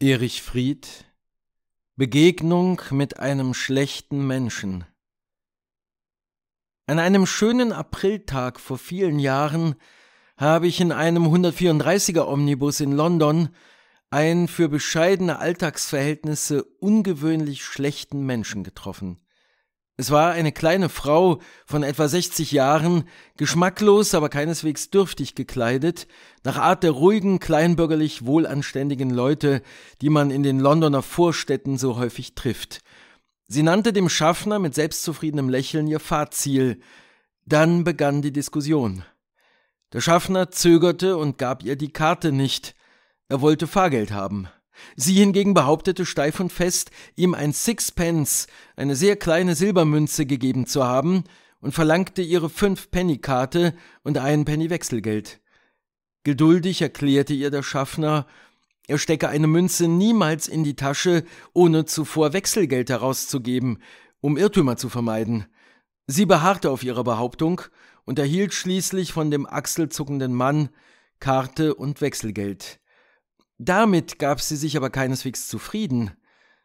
Erich Fried Begegnung mit einem schlechten Menschen An einem schönen Apriltag vor vielen Jahren habe ich in einem 134er Omnibus in London einen für bescheidene Alltagsverhältnisse ungewöhnlich schlechten Menschen getroffen. Es war eine kleine Frau von etwa 60 Jahren, geschmacklos, aber keineswegs dürftig gekleidet, nach Art der ruhigen, kleinbürgerlich wohlanständigen Leute, die man in den Londoner Vorstädten so häufig trifft. Sie nannte dem Schaffner mit selbstzufriedenem Lächeln ihr Fahrziel. Dann begann die Diskussion. Der Schaffner zögerte und gab ihr die Karte nicht. Er wollte Fahrgeld haben. Sie hingegen behauptete steif und fest, ihm ein Sixpence, eine sehr kleine Silbermünze, gegeben zu haben und verlangte ihre Fünf-Penny-Karte und ein Penny-Wechselgeld. Geduldig erklärte ihr der Schaffner, er stecke eine Münze niemals in die Tasche, ohne zuvor Wechselgeld herauszugeben, um Irrtümer zu vermeiden. Sie beharrte auf ihrer Behauptung und erhielt schließlich von dem achselzuckenden Mann Karte und Wechselgeld. Damit gab sie sich aber keineswegs zufrieden.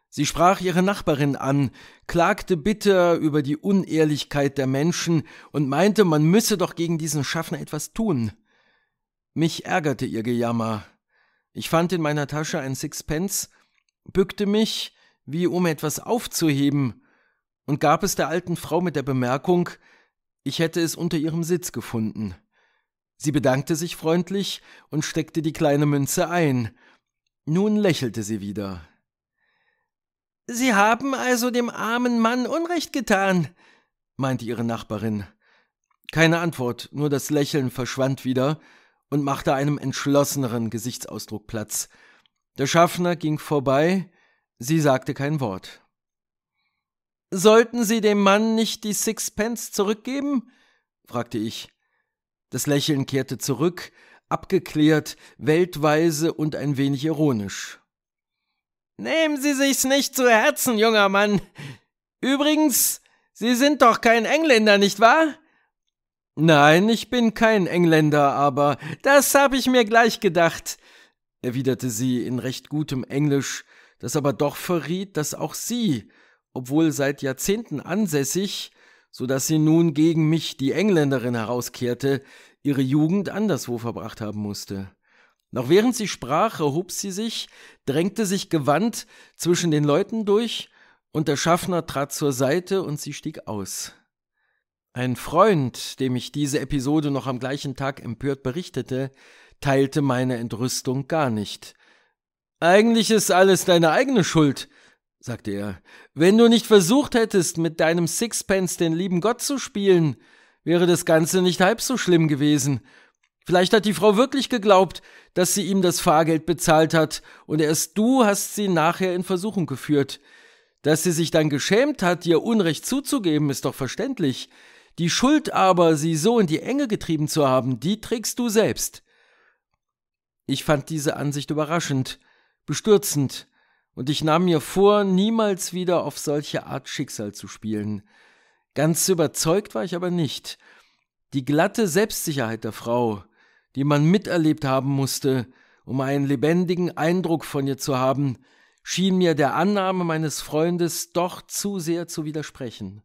Sie sprach ihre Nachbarin an, klagte bitter über die Unehrlichkeit der Menschen und meinte, man müsse doch gegen diesen Schaffner etwas tun. Mich ärgerte ihr Gejammer. Ich fand in meiner Tasche ein Sixpence, bückte mich, wie um etwas aufzuheben, und gab es der alten Frau mit der Bemerkung, ich hätte es unter ihrem Sitz gefunden. Sie bedankte sich freundlich und steckte die kleine Münze ein, nun lächelte sie wieder. Sie haben also dem armen Mann Unrecht getan, meinte ihre Nachbarin. Keine Antwort, nur das Lächeln verschwand wieder und machte einem entschlosseneren Gesichtsausdruck Platz. Der Schaffner ging vorbei, sie sagte kein Wort. Sollten Sie dem Mann nicht die Sixpence zurückgeben? fragte ich. Das Lächeln kehrte zurück, abgeklärt, weltweise und ein wenig ironisch. Nehmen Sie sich's nicht zu Herzen, junger Mann. Übrigens, Sie sind doch kein Engländer, nicht wahr? Nein, ich bin kein Engländer, aber das habe ich mir gleich gedacht, erwiderte sie in recht gutem Englisch, das aber doch verriet, dass auch sie, obwohl seit Jahrzehnten ansässig, so dass sie nun gegen mich, die Engländerin, herauskehrte, ihre Jugend anderswo verbracht haben musste. Noch während sie sprach, erhob sie sich, drängte sich gewandt zwischen den Leuten durch, und der Schaffner trat zur Seite und sie stieg aus. Ein Freund, dem ich diese Episode noch am gleichen Tag empört berichtete, teilte meine Entrüstung gar nicht. Eigentlich ist alles deine eigene Schuld, sagte er, wenn du nicht versucht hättest, mit deinem Sixpence den lieben Gott zu spielen, wäre das Ganze nicht halb so schlimm gewesen. Vielleicht hat die Frau wirklich geglaubt, dass sie ihm das Fahrgeld bezahlt hat, und erst du hast sie nachher in Versuchung geführt. Dass sie sich dann geschämt hat, dir Unrecht zuzugeben, ist doch verständlich. Die Schuld aber, sie so in die Enge getrieben zu haben, die trägst du selbst. Ich fand diese Ansicht überraschend, bestürzend, und ich nahm mir vor, niemals wieder auf solche Art Schicksal zu spielen. Ganz überzeugt war ich aber nicht. Die glatte Selbstsicherheit der Frau, die man miterlebt haben musste, um einen lebendigen Eindruck von ihr zu haben, schien mir der Annahme meines Freundes doch zu sehr zu widersprechen.